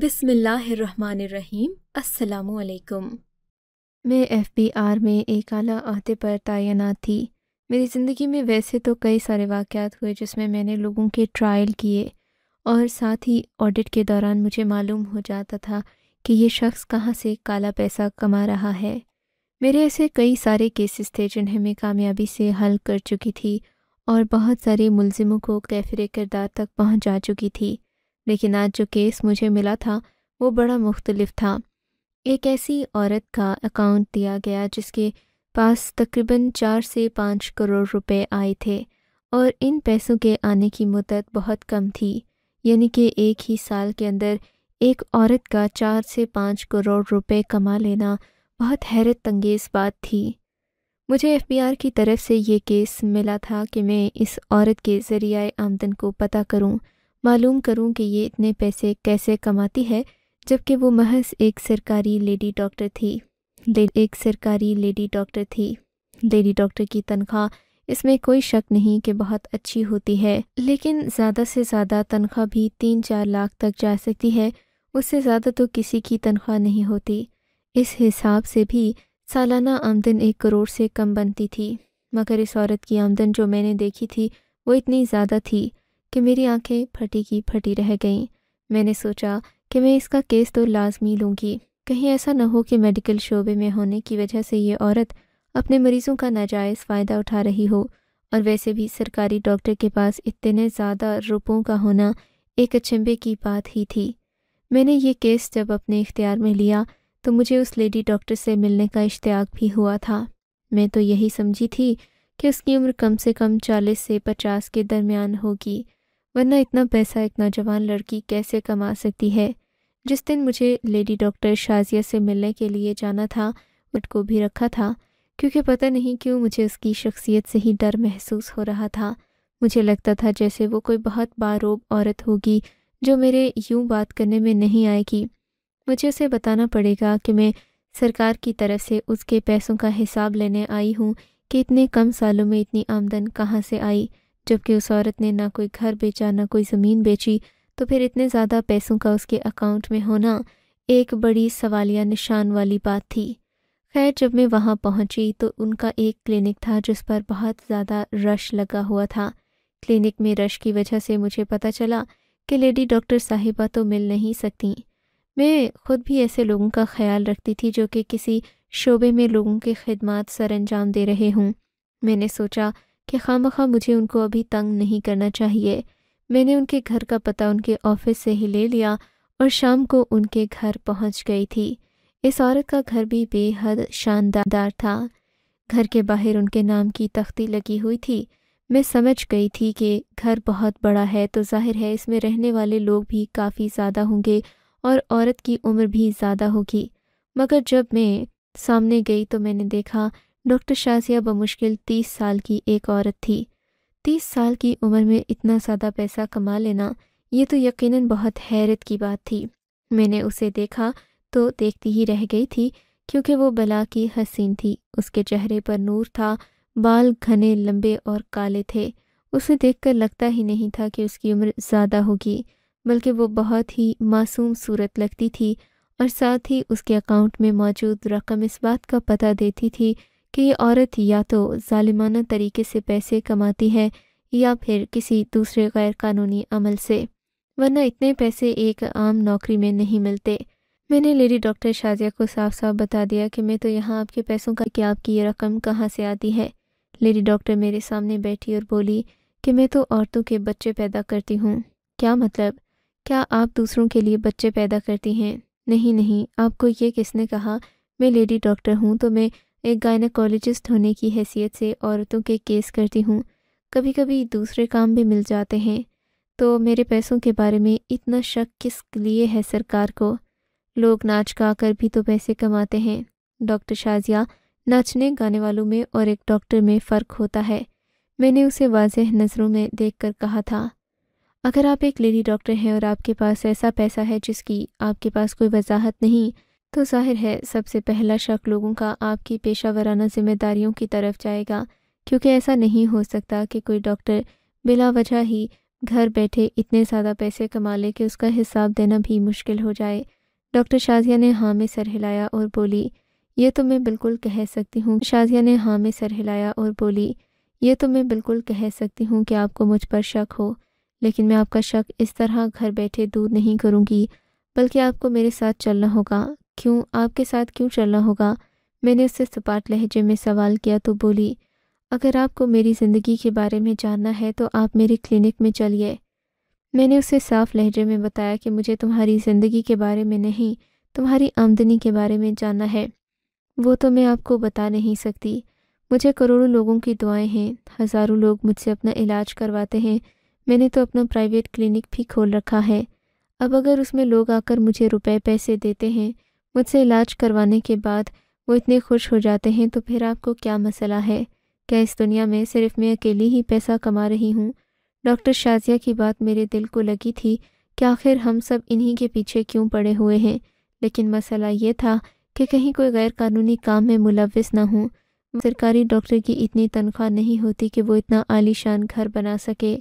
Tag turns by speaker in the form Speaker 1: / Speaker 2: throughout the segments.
Speaker 1: बिसमीम असलकुम मैं एफ बी आर में एक आला अहदे पर तैनात थी मेरी ज़िंदगी में वैसे तो कई सारे वाक़ात हुए जिसमें मैंने लोगों के ट्रायल किए और साथ ही ऑडिट के दौरान मुझे मालूम हो जाता था कि ये शख्स कहाँ से काला पैसा कमा रहा है मेरे ऐसे कई सारे केसेस थे जिन्हें मैं कामयाबी से हल कर चुकी थी और बहुत सारे मुलजिमों को कैफरे किरदार तक पहुँचा चुकी थी लेकिन आज जो केस मुझे मिला था वो बड़ा मुख्तलफ था एक ऐसी औरत का अकाउंट दिया गया जिसके पास तकरीबन चार से पाँच करोड़ रुपए आए थे और इन पैसों के आने की मुदत बहुत कम थी यानी कि एक ही साल के अंदर एक औरत का चार से पाँच करोड़ रुपए कमा लेना बहुत हैरत अंगेज़ बात थी मुझे एफबीआर की तरफ से ये केस मिला था कि मैं इस औरत के ज़रिए आमदन को पता करूं मालूम करूं कि ये इतने पैसे कैसे कमाती है जबकि वो महज एक सरकारी लेडी डॉक्टर थी एक सरकारी लेडी डॉक्टर थी लेडी डॉक्टर की तनख्वाह इसमें कोई शक नहीं कि बहुत अच्छी होती है लेकिन ज़्यादा से ज़्यादा तनख्वाह भी तीन चार लाख तक जा सकती है उससे ज़्यादा तो किसी की तनख्वाह नहीं होती इस हिसाब से भी सालाना आमदन एक करोड़ से कम बनती थी मगर इस औरत की आमदन जो मैंने देखी थी वो इतनी ज़्यादा थी कि मेरी आंखें फटी की फटी रह गईं मैंने सोचा कि मैं इसका केस तो लाजमी लूँगी कहीं ऐसा न हो कि मेडिकल शोबे में होने की वजह से ये औरत अपने मरीज़ों का नाजायज़ फ़ायदा उठा रही हो और वैसे भी सरकारी डॉक्टर के पास इतने ज़्यादा रुपयों का होना एक अचंभे की बात ही थी मैंने ये केस जब अपने इख्तियार में लिया तो मुझे उस लेडी डॉक्टर से मिलने का इश्तियाक भी हुआ था मैं तो यही समझी थी कि उसकी उम्र कम से कम चालीस से पचास के दरमियान होगी वरना इतना पैसा एक नौजवान लड़की कैसे कमा सकती है जिस दिन मुझे लेडी डॉक्टर शाजिया से मिलने के लिए जाना था को भी रखा था क्योंकि पता नहीं क्यों मुझे उसकी शख्सियत से ही डर महसूस हो रहा था मुझे लगता था जैसे वो कोई बहुत बारोब औरत होगी जो मेरे यूं बात करने में नहीं आएगी मुझे उसे बताना पड़ेगा कि मैं सरकार की तरफ से उसके पैसों का हिसाब लेने आई हूँ कि इतने कम सालों में इतनी आमदन कहाँ से आई जबकि उस औरत ने ना कोई घर बेचा ना कोई ज़मीन बेची तो फिर इतने ज़्यादा पैसों का उसके अकाउंट में होना एक बड़ी सवालिया निशान वाली बात थी खैर जब मैं वहाँ पहुँची तो उनका एक क्लिनिक था जिस पर बहुत ज़्यादा रश लगा हुआ था क्लिनिक में रश की वजह से मुझे पता चला कि लेडी डॉक्टर साहिबा तो मिल नहीं सकती मैं खुद भी ऐसे लोगों का ख्याल रखती थी जो कि किसी शोबे में लोगों के खिदमत सर अंजाम दे रहे हूँ मैंने सोचा कि खाम खा मुझे उनको अभी तंग नहीं करना चाहिए मैंने उनके घर का पता उनके ऑफिस से ही ले लिया और शाम को उनके घर पहुंच गई थी इस औरत का घर भी बेहद शानदार था घर के बाहर उनके नाम की तख्ती लगी हुई थी मैं समझ गई थी कि घर बहुत बड़ा है तो जाहिर है इसमें रहने वाले लोग भी काफ़ी ज़्यादा होंगे और औरत की उम्र भी ज़्यादा होगी मगर जब मैं सामने गई तो मैंने देखा डॉक्टर शाजिया बमुश्किल तीस साल की एक औरत थी तीस साल की उम्र में इतना ज़्यादा पैसा कमा लेना ये तो यकीनन बहुत हैरत की बात थी मैंने उसे देखा तो देखती ही रह गई थी क्योंकि वो बला की हसीन थी उसके चेहरे पर नूर था बाल घने लंबे और काले थे उसे देखकर लगता ही नहीं था कि उसकी उम्र ज़्यादा होगी बल्कि वो बहुत ही मासूम सूरत लगती थी और साथ ही उसके अकाउंट में मौजूद रकम इस बात का पता देती थी कि औरत या तो ालिमाना तरीके से पैसे कमाती है या फिर किसी दूसरे गैर कानूनी अमल से वरना इतने पैसे एक आम नौकरी में नहीं मिलते मैंने लेडी डॉक्टर शाजिया को साफ साफ बता दिया कि मैं तो यहाँ आपके पैसों का कि आपकी ये रकम कहाँ से आती है लेडी डॉक्टर मेरे सामने बैठी और बोली कि मैं तो औरतों के बच्चे पैदा करती हूँ क्या मतलब क्या आप दूसरों के लिए बच्चे पैदा करती हैं नहीं नहीं आपको ये किसने कहा मैं लेडी डॉक्टर हूँ तो मैं एक गायनाकोलॉजिस्ट होने की हैसियत से औरतों के केस करती हूँ कभी कभी दूसरे काम भी मिल जाते हैं तो मेरे पैसों के बारे में इतना शक किस लिए है सरकार को लोग नाच गा कर भी तो पैसे कमाते हैं डॉक्टर शाजिया नाचने गाने वालों में और एक डॉक्टर में फ़र्क होता है मैंने उसे वाजह नज़रों में देख कर कहा था अगर आप एक लेडी डॉक्टर हैं और आपके पास ऐसा पैसा है जिसकी आपके पास कोई वजाहत नहीं तो जाहिर है सबसे पहला शक लोगों का आपकी पेशा वराना जिम्मेदारियों की तरफ जाएगा क्योंकि ऐसा नहीं हो सकता कि कोई डॉक्टर बिला वजह ही घर बैठे इतने ज़्यादा पैसे कमा ले कि उसका हिसाब देना भी मुश्किल हो जाए डॉक्टर शाजिया ने हाँ में सर हिलाया और बोली ये तो मैं बिल्कुल कह सकती हूँ शाजिया ने हाँ में सर हिलाया और बोली ये तो मैं बिल्कुल कह सकती हूँ कि आपको मुझ पर शक हो लेकिन मैं आपका शक इस तरह घर बैठे दूर नहीं करूँगी बल्कि आपको मेरे साथ चलना होगा क्यों आपके साथ क्यों चलना होगा मैंने उससे सपाट लहजे में सवाल किया तो बोली अगर आपको मेरी ज़िंदगी के बारे में जानना है तो आप मेरे क्लिनिक में चलिए मैंने उसे साफ लहजे में बताया कि मुझे तुम्हारी ज़िंदगी के बारे में नहीं तुम्हारी आमदनी के बारे में जानना है वो तो मैं आपको बता नहीं सकती मुझे करोड़ों लोगों की दुआएं हैं हज़ारों लोग मुझसे अपना इलाज करवाते हैं मैंने तो अपना प्राइवेट क्लिनिक भी खोल रखा है अब अगर उसमें लोग आकर मुझे रुपये पैसे देते हैं मुझसे इलाज करवाने के बाद वो इतने खुश हो जाते हैं तो फिर आपको क्या मसला है क्या इस दुनिया में सिर्फ मैं अकेली ही पैसा कमा रही हूँ डॉक्टर शाजिया की बात मेरे दिल को लगी थी कि आखिर हम सब इन्हीं के पीछे क्यों पड़े हुए हैं लेकिन मसला ये था कि कहीं कोई गैर कानूनी काम में मुलविस ना हो सरकारी डॉक्टर की इतनी तनख्वाह नहीं होती कि वो इतना आलीशान घर बना सके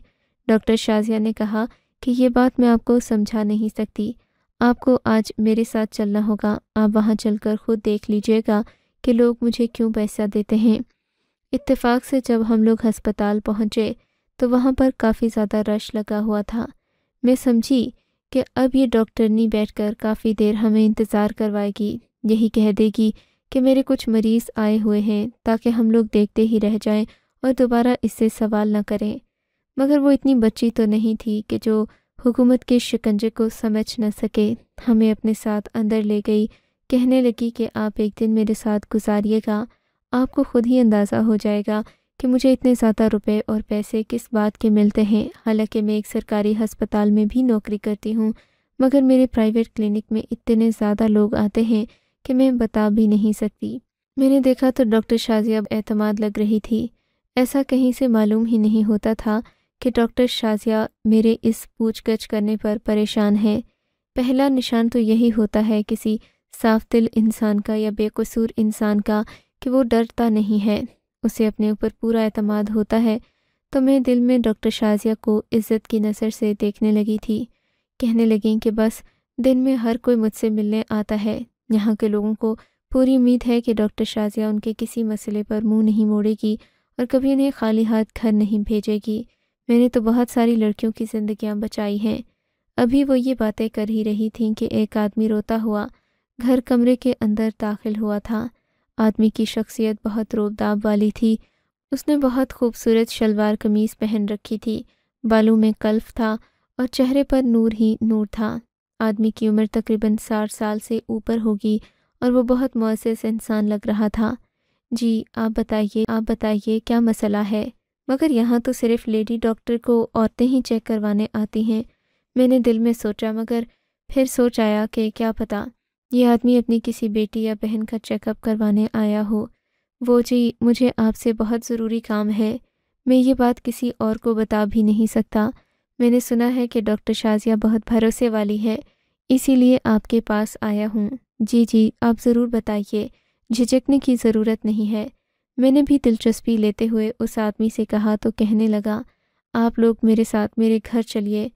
Speaker 1: डॉक्टर शाजिया ने कहा कि ये बात मैं आपको समझा नहीं सकती आपको आज मेरे साथ चलना होगा आप वहाँ चलकर खुद देख लीजिएगा कि लोग मुझे क्यों पैसा देते हैं इत्तेफाक से जब हम लोग हस्पताल पहुँचे तो वहाँ पर काफ़ी ज़्यादा रश लगा हुआ था मैं समझी कि अब ये डॉक्टरनी बैठकर काफ़ी देर हमें इंतज़ार करवाएगी यही कह देगी कि मेरे कुछ मरीज़ आए हुए हैं ताकि हम लोग देखते ही रह जाएं और दोबारा इससे सवाल ना करें मगर वो इतनी बच्ची तो नहीं थी कि जो हुकूमत के शिकंजे को समझ न सके हमें अपने साथ अंदर ले गई कहने लगी कि आप एक दिन मेरे साथ गुजारिएगा आपको खुद ही अंदाज़ा हो जाएगा कि मुझे इतने ज़्यादा रुपए और पैसे किस बात के मिलते हैं हालांकि मैं एक सरकारी हस्पताल में भी नौकरी करती हूँ मगर मेरे प्राइवेट क्लिनिक में इतने ज़्यादा लोग आते हैं कि मैं बता भी नहीं सकती मैंने देखा तो डॉक्टर शाजिया अब एतमाद लग रही थी ऐसा कहीं से मालूम ही नहीं होता था कि डॉक्टर शाजिया मेरे इस पूछगछ करने पर परेशान हैं पहला निशान तो यही होता है किसी साफ दिल इंसान का या बेकसूर इंसान का कि वो डरता नहीं है उसे अपने ऊपर पूरा अतमाद होता है तो मैं दिल में डॉक्टर शाजिया को इज़्ज़त की नज़र से देखने लगी थी कहने लगी कि बस दिन में हर कोई मुझसे मिलने आता है यहाँ के लोगों को पूरी उम्मीद है कि डॉक्टर शाजिया उनके किसी मसले पर मुंह नहीं मोड़ेगी और कभी उन्हें खाली हाथ घर नहीं भेजेगी मैंने तो बहुत सारी लड़कियों की जिंदगियां बचाई हैं अभी वो ये बातें कर ही रही थीं कि एक आदमी रोता हुआ घर कमरे के अंदर दाखिल हुआ था आदमी की शख्सियत बहुत रोबदाब वाली थी उसने बहुत खूबसूरत शलवार कमीज़ पहन रखी थी बालों में कल्फ था और चेहरे पर नूर ही नूर था आदमी की उम्र तकरीबन साठ साल से ऊपर होगी और वो बहुत मौसस इंसान लग रहा था जी आप बताइए आप बताइए क्या मसला है मगर यहाँ तो सिर्फ लेडी डॉक्टर को औरतें ही चेक करवाने आती हैं मैंने दिल में सोचा मगर फिर सोच आया कि क्या पता ये आदमी अपनी किसी बेटी या बहन का चेकअप करवाने आया हो वो जी मुझे आपसे बहुत ज़रूरी काम है मैं ये बात किसी और को बता भी नहीं सकता मैंने सुना है कि डॉक्टर शाजिया बहुत भरोसे वाली है इसीलिए आपके पास आया हूँ जी जी आप ज़रूर बताइए झिझकने की ज़रूरत नहीं है मैंने भी दिलचस्पी लेते हुए उस आदमी से कहा तो कहने लगा आप लोग मेरे साथ मेरे घर चलिए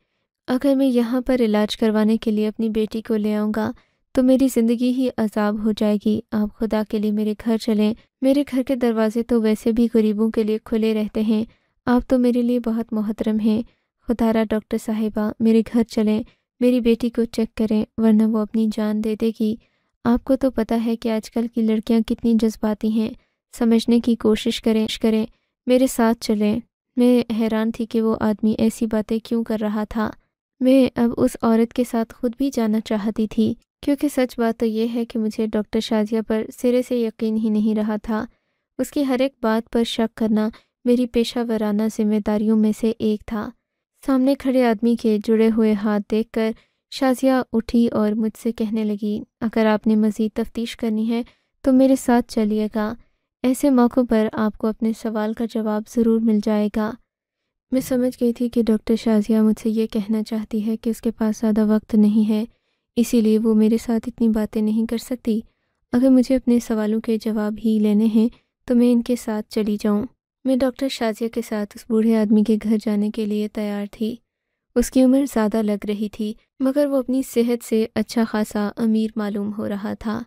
Speaker 1: अगर मैं यहाँ पर इलाज करवाने के लिए अपनी बेटी को ले आऊँगा तो मेरी ज़िंदगी ही अजाब हो जाएगी आप खुदा के लिए मेरे घर चलें मेरे घर के दरवाजे तो वैसे भी गरीबों के लिए खुले रहते हैं आप तो मेरे लिए बहुत मोहतरम हैं खुदारा डॉक्टर साहिबा मेरे घर चलें मेरी बेटी को चेक करें वरना वो अपनी जान दे देगी आपको तो पता है कि आजकल की लड़कियाँ कितनी जज्बाती हैं समझने की कोशिश करें करें मेरे साथ चलें मैं हैरान थी कि वो आदमी ऐसी बातें क्यों कर रहा था मैं अब उस औरत के साथ खुद भी जाना चाहती थी क्योंकि सच बात तो यह है कि मुझे डॉक्टर शाजिया पर सिरे से यकीन ही नहीं रहा था उसकी हर एक बात पर शक करना मेरी पेशा वराना जिम्मेदारियों में से एक था सामने खड़े आदमी के जुड़े हुए हाथ देखकर शाजिया उठी और मुझसे कहने लगी अगर आपने मज़ीद तफ्तीश करनी है तो मेरे साथ चलिएगा ऐसे मौक़ों पर आपको अपने सवाल का जवाब ज़रूर मिल जाएगा मैं समझ गई थी कि डॉक्टर शाजिया मुझसे ये कहना चाहती है कि उसके पास ज़्यादा वक्त नहीं है इसीलिए वो मेरे साथ इतनी बातें नहीं कर सकती अगर मुझे अपने सवालों के जवाब ही लेने हैं तो मैं इनके साथ चली जाऊँ मैं डॉक्टर शाजिया के साथ उस बूढ़े आदमी के घर जाने के लिए तैयार थी उसकी उम्र ज़्यादा लग रही थी मगर वो अपनी सेहत से अच्छा खासा अमीर मालूम हो रहा था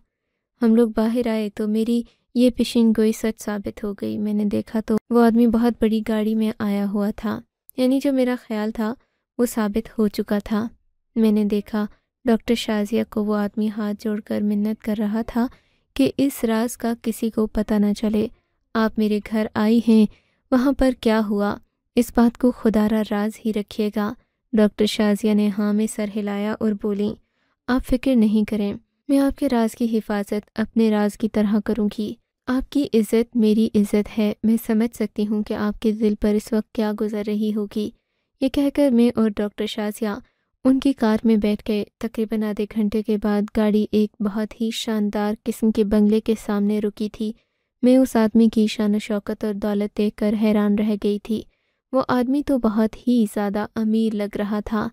Speaker 1: हम लोग बाहर आए तो मेरी ये पेशेंट गोई सच साबित हो गई मैंने देखा तो वो आदमी बहुत बड़ी गाड़ी में आया हुआ था यानी जो मेरा ख्याल था वो साबित हो चुका था मैंने देखा डॉक्टर शाजिया को वो आदमी हाथ जोड़कर मिन्नत कर रहा था कि इस राज का किसी को पता न चले आप मेरे घर आई हैं वहाँ पर क्या हुआ इस बात को खुदारा राज ही रखिएगा डॉक्टर शाजिया ने हाँ में सर हिलाया और बोली आप फिक्र नहीं करें मैं आपके राज की हिफाजत अपने राज की तरह करूँगी आपकी इज़्ज़त मेरी इज़्ज़त है मैं समझ सकती हूँ कि आपके दिल पर इस वक्त क्या गुजर रही होगी ये कहकर मैं और डॉक्टर शाजिया उनकी कार में बैठ गए तकरीबन आधे घंटे के बाद गाड़ी एक बहुत ही शानदार किस्म के बंगले के सामने रुकी थी मैं उस आदमी की शान शौकत और दौलत देख कर हैरान रह गई थी वो आदमी तो बहुत ही ज़्यादा अमीर लग रहा था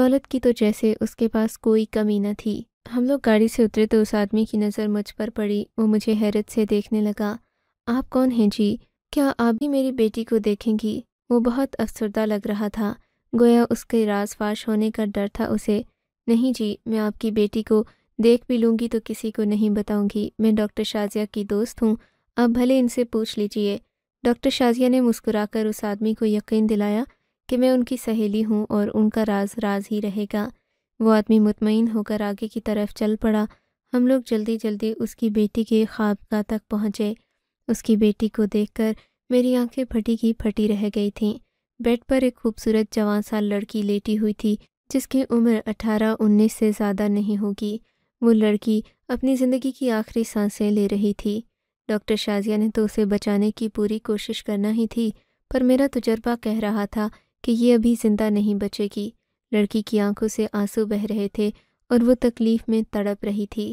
Speaker 1: दौलत की तो जैसे उसके पास कोई कमी न थी हम लोग गाड़ी से उतरे तो उस आदमी की नज़र मुझ पर पड़ी वो मुझे हैरत से देखने लगा आप कौन हैं जी क्या आप भी मेरी बेटी को देखेंगी वो बहुत अफसरदा लग रहा था गोया उसके राज फाश होने का डर था उसे नहीं जी मैं आपकी बेटी को देख भी लूँगी तो किसी को नहीं बताऊँगी मैं डॉक्टर शाजिया की दोस्त हूँ आप भले इनसे पूछ लीजिए डॉक्टर शाजिया ने मुस्कुराकर उस आदमी को यकीन दिलाया कि मैं उनकी सहेली हूँ और उनका राज राज ही रहेगा वो आदमी मुतमिन होकर आगे की तरफ चल पड़ा हम लोग जल्दी जल्दी उसकी बेटी के ख्वाबगाह तक पहुँचे उसकी बेटी को देखकर मेरी आंखें फटी की फटी रह गई थीं बेड पर एक खूबसूरत जवान साल लड़की लेटी हुई थी जिसकी उम्र अठारह उन्नीस से ज़्यादा नहीं होगी वो लड़की अपनी ज़िंदगी की आखिरी सांसें ले रही थी डॉक्टर शाजिया ने तो उसे बचाने की पूरी कोशिश करना ही थी पर मेरा तजर्बा कह रहा था कि ये अभी ज़िंदा नहीं बचेगी लड़की की आंखों से आंसू बह रहे थे और वो तकलीफ में तड़प रही थी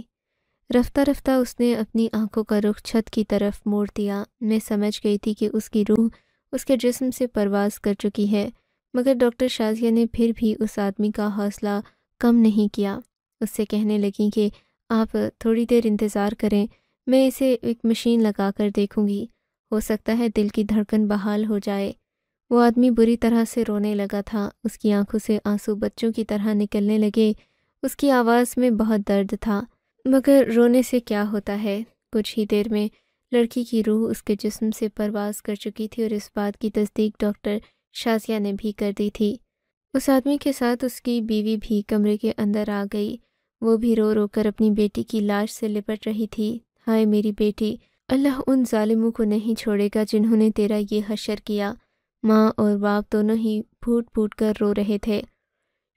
Speaker 1: रफ्ता रफ्ता उसने अपनी आंखों का रुख छत की तरफ मोड़ दिया मैं समझ गई थी कि उसकी रूह उसके जिस्म से परवाज कर चुकी है मगर डॉक्टर शाजिया ने फिर भी उस आदमी का हौसला कम नहीं किया उससे कहने लगी कि आप थोड़ी देर इंतज़ार करें मैं इसे एक मशीन लगा कर देखूँगी हो सकता है दिल की धड़कन बहाल हो जाए वो आदमी बुरी तरह से रोने लगा था उसकी आंखों से आंसू बच्चों की तरह निकलने लगे उसकी आवाज़ में बहुत दर्द था मगर रोने से क्या होता है कुछ ही देर में लड़की की रूह उसके जिस्म से परवाज कर चुकी थी और इस बात की तस्दीक डॉक्टर शाजिया ने भी कर दी थी उस आदमी के साथ उसकी बीवी भी कमरे के अंदर आ गई वो भी रो रो कर अपनी बेटी की लाश से लिपट रही थी हाय मेरी बेटी अल्लाह उन ालिमों को नहीं छोड़ेगा जिन्होंने तेरा ये हशर किया माँ और बाप दोनों ही फूट फूट कर रो रहे थे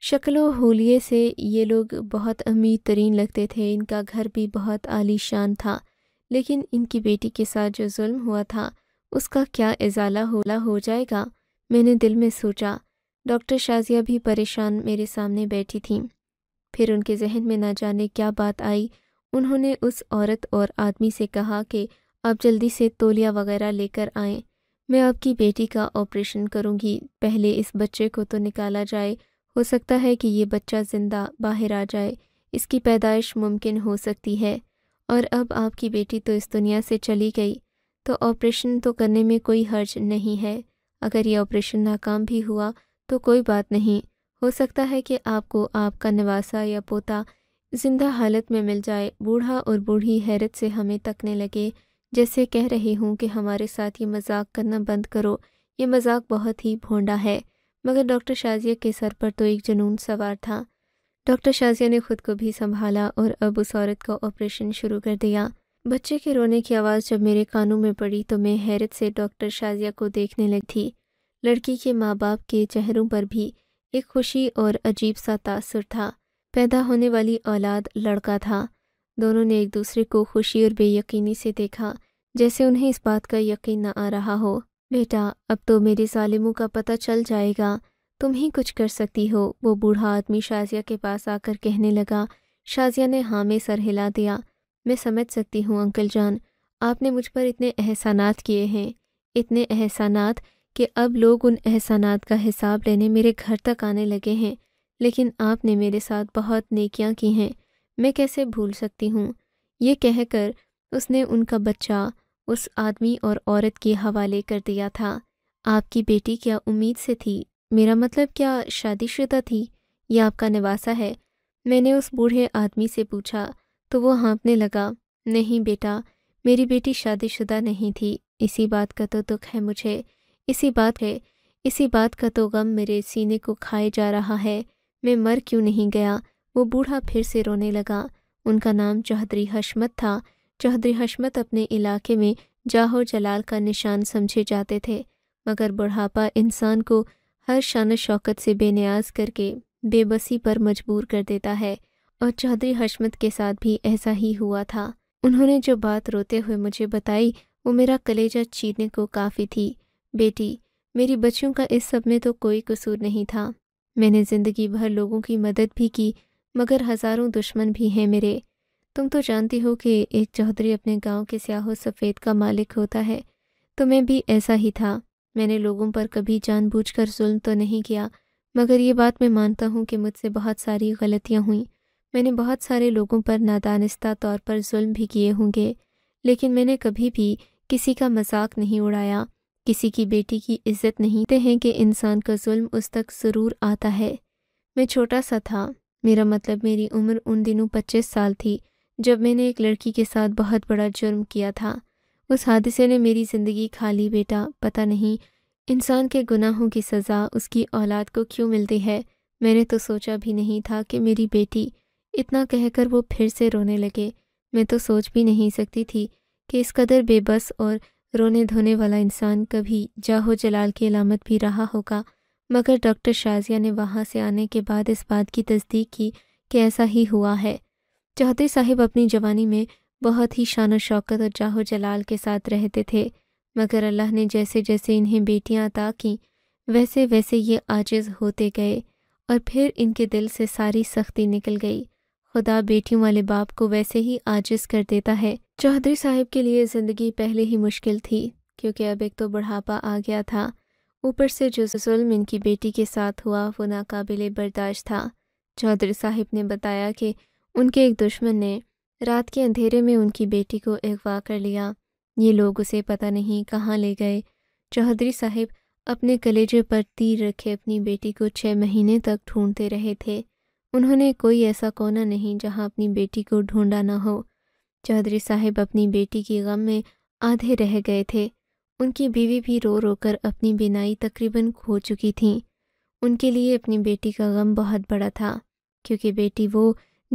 Speaker 1: शक्लो होलिये से ये लोग बहुत अमीर तरीन लगते थे इनका घर भी बहुत आलीशान था लेकिन इनकी बेटी के साथ जो जुल्म हुआ था उसका क्या इजाला होला हो जाएगा मैंने दिल में सोचा डॉक्टर शाजिया भी परेशान मेरे सामने बैठी थीं फिर उनके जहन में ना जाने क्या बात आई उन्होंने उस औरत और आदमी से कहा कि आप जल्दी से तोलिया वगैरह लेकर आएं मैं आपकी बेटी का ऑपरेशन करूँगी पहले इस बच्चे को तो निकाला जाए हो सकता है कि ये बच्चा ज़िंदा बाहर आ जाए इसकी पैदाइश मुमकिन हो सकती है और अब आपकी बेटी तो इस दुनिया से चली गई तो ऑपरेशन तो करने में कोई हर्ज नहीं है अगर ये ऑपरेशन नाकाम भी हुआ तो कोई बात नहीं हो सकता है कि आपको आपका निवासा या पोता ज़िंदा हालत में मिल जाए बूढ़ा और बूढ़ी हैरत से हमें तकने लगे जैसे कह रही हूँ कि हमारे साथ ये मजाक करना बंद करो ये मजाक बहुत ही भोंडा है मगर डॉक्टर शाजिया के सर पर तो एक जुनून सवार था डॉक्टर शाजिया ने खुद को भी संभाला और अब उस औरत का ऑपरेशन शुरू कर दिया बच्चे के रोने की आवाज़ जब मेरे कानों में पड़ी तो मैं हैरत से डॉक्टर शाजिया को देखने लगी लड़की के माँ बाप के चेहरों पर भी एक खुशी और अजीब सा तासर था पैदा होने वाली औलाद लड़का था दोनों ने एक दूसरे को खुशी और बेयकीनी से देखा जैसे उन्हें इस बात का यकीन न आ रहा हो बेटा अब तो मेरे जालिमों का पता चल जाएगा तुम ही कुछ कर सकती हो वो बूढ़ा आदमी शाजिया के पास आकर कहने लगा शाजिया ने हाँ में सर हिला दिया मैं समझ सकती हूँ अंकल जान आपने मुझ पर इतने एहसानात किए हैं इतने एहसानात कि अब लोग उन एहसानात का हिसाब लेने मेरे घर तक आने लगे हैं लेकिन आपने मेरे साथ बहुत नेकियाँ की हैं मैं कैसे भूल सकती हूँ ये कहकर उसने उनका बच्चा उस आदमी और औरत के हवाले कर दिया था आपकी बेटी क्या उम्मीद से थी मेरा मतलब क्या शादीशुदा थी यह आपका निवासा है मैंने उस बूढ़े आदमी से पूछा तो वो हाँपने लगा नहीं बेटा मेरी बेटी शादीशुदा नहीं थी इसी बात का तो दुख है मुझे इसी बात है इसी बात का तो गम मेरे सीने को खाए जा रहा है मैं मर क्यों नहीं गया वो बूढ़ा फिर से रोने लगा उनका नाम चौधरी हशमत था चौधरी हशमत अपने इलाके में जाहो जलाल का निशान समझे जाते थे मगर बुढ़ापा इंसान को हर शान शौकत से बेनियाज करके बेबसी पर मजबूर कर देता है और चौधरी हशमत के साथ भी ऐसा ही हुआ था उन्होंने जो बात रोते हुए मुझे बताई वो मेरा कलेजा चीरने को काफ़ी थी बेटी मेरी बच्चियों का इस सब में तो कोई कसूर नहीं था मैंने ज़िंदगी भर लोगों की मदद भी की मगर हज़ारों दुश्मन भी हैं मेरे तुम तो जानती हो कि एक चौधरी अपने गांव के स्याहो सफ़ेद का मालिक होता है तो मैं भी ऐसा ही था मैंने लोगों पर कभी जानबूझकर जुल्म तो नहीं किया मगर ये बात मैं मानता हूँ कि मुझसे बहुत सारी गलतियाँ हुईं मैंने बहुत सारे लोगों पर नादानिस्ता तौर पर जुल्म भी किए होंगे लेकिन मैंने कभी भी किसी का मजाक नहीं उड़ाया किसी की बेटी की इज्जत नहीं देते हैं कि इंसान का जुल्म उस तक ज़रूर आता है मैं छोटा सा था मेरा मतलब मेरी उम्र उन दिनों पच्चीस साल थी जब मैंने एक लड़की के साथ बहुत बड़ा जुर्म किया था उस हादसे ने मेरी ज़िंदगी खाली बेटा पता नहीं इंसान के गुनाहों की सज़ा उसकी औलाद को क्यों मिलती है मैंने तो सोचा भी नहीं था कि मेरी बेटी इतना कहकर वो फिर से रोने लगे मैं तो सोच भी नहीं सकती थी कि इस कदर बेबस और रोने धोने वाला इंसान कभी जाहो जलाल की अलामत भी रहा होगा मगर डॉक्टर शाजिया ने वहाँ से आने के बाद इस बात की तस्दीक की कि ऐसा ही हुआ है चौधरी साहिब अपनी जवानी में बहुत ही शान शौकत और जाहो जलाल के साथ रहते थे मगर अल्लाह ने जैसे जैसे इन्हें बेटियां अता की वैसे वैसे ये आजिज़ होते गए और फिर इनके दिल से सारी सख्ती निकल गई खुदा बेटियों वाले बाप को वैसे ही आजिज़ कर देता है चौधरी साहिब के लिए ज़िंदगी पहले ही मुश्किल थी क्योंकि अब एक तो बुढ़ापा आ गया था ऊपर से जो जुल्म इनकी बेटी के साथ हुआ वो नाकबिल बर्दाश्त था चौधरी साहिब ने बताया कि उनके एक दुश्मन ने रात के अंधेरे में उनकी बेटी को अगवा कर लिया ये लोग उसे पता नहीं कहाँ ले गए चौधरी साहिब अपने कलेजे पर तीर रखे अपनी बेटी को छः महीने तक ढूंढते रहे थे उन्होंने कोई ऐसा कोना नहीं जहाँ अपनी बेटी को ढूंढा ना हो चौधरी साहिब अपनी बेटी की गम में आधे रह गए थे उनकी बीवी भी रो रोकर अपनी बिनाई तकरीबन खो चुकी थी उनके लिए अपनी बेटी का गम बहुत बड़ा था क्योंकि बेटी वो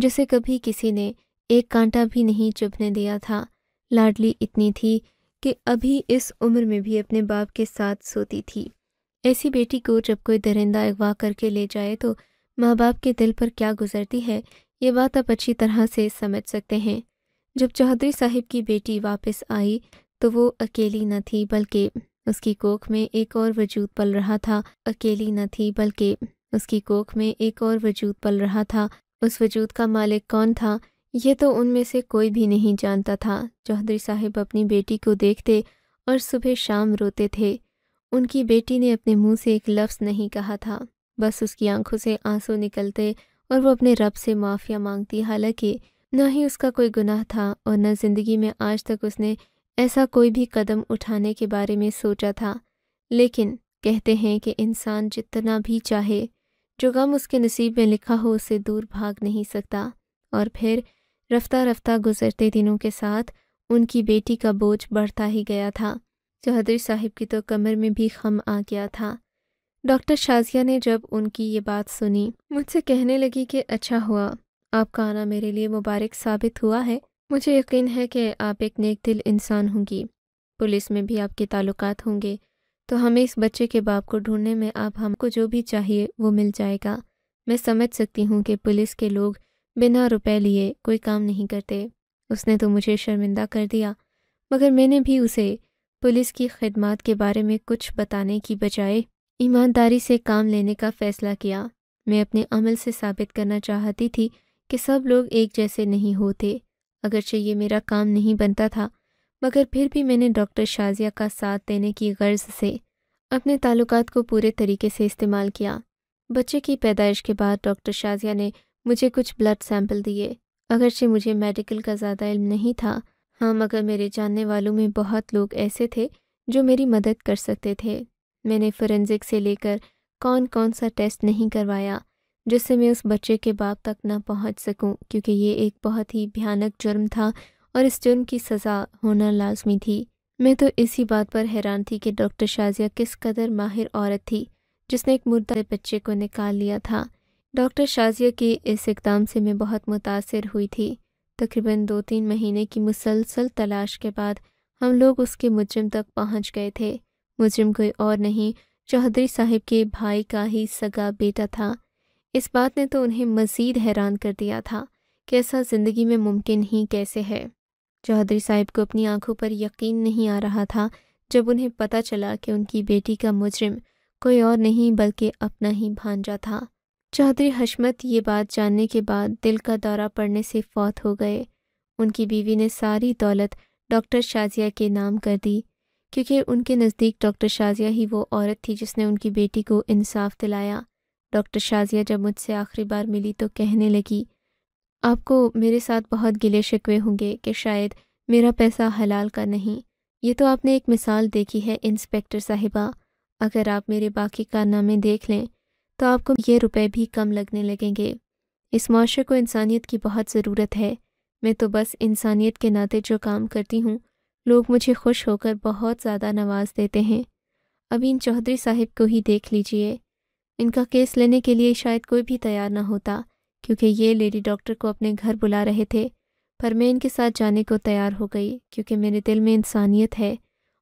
Speaker 1: जिसे कभी किसी ने एक कांटा भी नहीं चुभने दिया था लाडली इतनी थी कि अभी इस उम्र में भी अपने बाप के साथ सोती थी ऐसी बेटी को जब कोई दरिंदा अगवा करके ले जाए तो माँ बाप के दिल पर क्या गुजरती है ये बात आप अच्छी तरह से समझ सकते हैं जब चौधरी साहिब की बेटी वापस आई तो वो अकेली न थी बल्कि उसकी कोख में एक और वजूद पल रहा था अकेली न थी बल्कि उसकी कोख में एक और वजूद पल रहा था उस वजूद का मालिक कौन था ये तो उनमें से कोई भी नहीं जानता था चौधरी साहब अपनी बेटी को देखते और सुबह शाम रोते थे उनकी बेटी ने अपने मुंह से एक लफ्ज़ नहीं कहा था बस उसकी आंखों से आंसू निकलते और वो अपने रब से माफ़िया मांगती हालांकि ना ही उसका कोई गुनाह था और न ज़िंदगी में आज तक उसने ऐसा कोई भी कदम उठाने के बारे में सोचा था लेकिन कहते हैं कि इंसान जितना भी चाहे जो गम उसके नसीब में लिखा हो उसे दूर भाग नहीं सकता और फिर रफ्ता रफ्ता गुजरते दिनों के साथ उनकी बेटी का बोझ बढ़ता ही गया था चौधरी साहिब की तो कमर में भी खम आ गया था डॉक्टर शाजिया ने जब उनकी ये बात सुनी मुझसे कहने लगी कि अच्छा हुआ आपका आना मेरे लिए मुबारक साबित हुआ है मुझे यकीन है कि आप एक नेक दिल इंसान होंगी पुलिस में भी आपके ताल्लुकात होंगे तो हमें इस बच्चे के बाप को ढूंढने में आप हमको जो भी चाहिए वो मिल जाएगा मैं समझ सकती हूँ कि पुलिस के लोग बिना रुपए लिए कोई काम नहीं करते उसने तो मुझे शर्मिंदा कर दिया मगर मैंने भी उसे पुलिस की खदमात के बारे में कुछ बताने की बजाय ईमानदारी से काम लेने का फ़ैसला किया मैं अपने अमल से साबित करना चाहती थी कि सब लोग एक जैसे नहीं होते अगरचे ये मेरा काम नहीं बनता था मगर फिर भी मैंने डॉक्टर शाजिया का साथ देने की गर्ज से अपने ताल्लुकात को पूरे तरीके से इस्तेमाल किया बच्चे की पैदाइश के बाद डॉक्टर शाजिया ने मुझे कुछ ब्लड सैंपल दिए अगरचे मुझे मेडिकल का ज़्यादा इल्म नहीं था हाँ मगर मेरे जानने वालों में बहुत लोग ऐसे थे जो मेरी मदद कर सकते थे मैंने फोरेंसिक से लेकर कौन कौन सा टेस्ट नहीं करवाया जिससे मैं उस बच्चे के बाप तक न पहुंच सकूं क्योंकि ये एक बहुत ही भयानक जुर्म था और इस जुर्म की सज़ा होना लाजमी थी मैं तो इसी बात पर हैरान थी कि डॉक्टर शाजिया किस कदर माहिर औरत थी जिसने एक मुर्दा बच्चे को निकाल लिया था डॉक्टर शाजिया के इस इकदाम से मैं बहुत मुतासर हुई थी तकरीबन दो तीन महीने की मुसलसल तलाश के बाद हम लोग उसके मुजरम तक पहुंच गए थे मुजरम कोई और नहीं चौधरी साहिब के भाई का ही सगा बेटा था इस बात ने तो उन्हें मज़ीद हैरान कर दिया था कि ऐसा ज़िंदगी में मुमकिन ही कैसे है चौधरी साहिब को अपनी आंखों पर यकीन नहीं आ रहा था जब उन्हें पता चला कि उनकी बेटी का मुजरिम कोई और नहीं बल्कि अपना ही भांजा था चौधरी हशमत ये बात जानने के बाद दिल का दौरा पड़ने से फौत हो गए उनकी बीवी ने सारी दौलत डॉक्टर शाजिया के नाम कर दी क्योंकि उनके नज़दीक डॉक्टर शाजिया ही वो औरत थी जिसने उनकी बेटी को इंसाफ दिलाया डॉक्टर शाजिया जब मुझसे आखिरी बार मिली तो कहने लगी आपको मेरे साथ बहुत गिले शिकवे होंगे कि शायद मेरा पैसा हलाल का नहीं ये तो आपने एक मिसाल देखी है इंस्पेक्टर साहिबा अगर आप मेरे बाकी कारनामे देख लें तो आपको ये रुपए भी कम लगने लगेंगे इस माशरे को इंसानियत की बहुत ज़रूरत है मैं तो बस इंसानियत के नाते जो काम करती हूँ लोग मुझे खुश होकर बहुत ज़्यादा नवाज देते हैं अब इन चौधरी साहिब को ही देख लीजिए इनका केस लेने के लिए शायद कोई भी तैयार ना होता क्योंकि ये लेडी डॉक्टर को अपने घर बुला रहे थे पर मैं इनके साथ जाने को तैयार हो गई क्योंकि मेरे दिल में इंसानियत है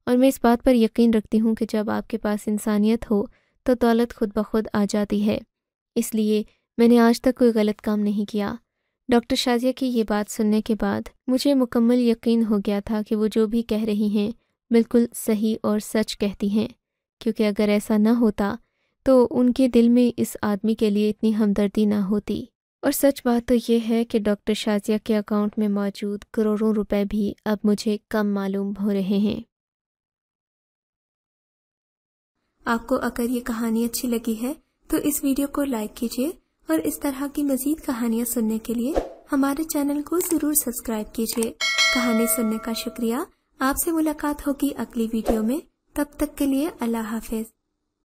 Speaker 1: और मैं इस बात पर यकीन रखती हूँ कि जब आपके पास इंसानियत हो तो दौलत खुद ब खुद आ जाती है इसलिए मैंने आज तक कोई गलत काम नहीं किया डॉक्टर शाजिया की ये बात सुनने के बाद मुझे मुकम्मल यकीन हो गया था कि वो जो भी कह रही हैं बिल्कुल सही और सच कहती हैं क्योंकि अगर ऐसा न होता तो उनके दिल में इस आदमी के लिए इतनी हमदर्दी ना होती और सच बात तो यह है कि डॉक्टर शाजिया के अकाउंट में मौजूद करोड़ों रुपए भी अब मुझे कम मालूम हो रहे हैं आपको अगर ये कहानी अच्छी लगी है तो इस वीडियो को लाइक कीजिए और इस तरह की मजीद कहानियाँ सुनने के लिए हमारे चैनल को जरूर सब्सक्राइब कीजिए कहानी सुनने का शुक्रिया आपसे मुलाकात होगी अगली वीडियो में तब तक के लिए अल्लाह हाफिज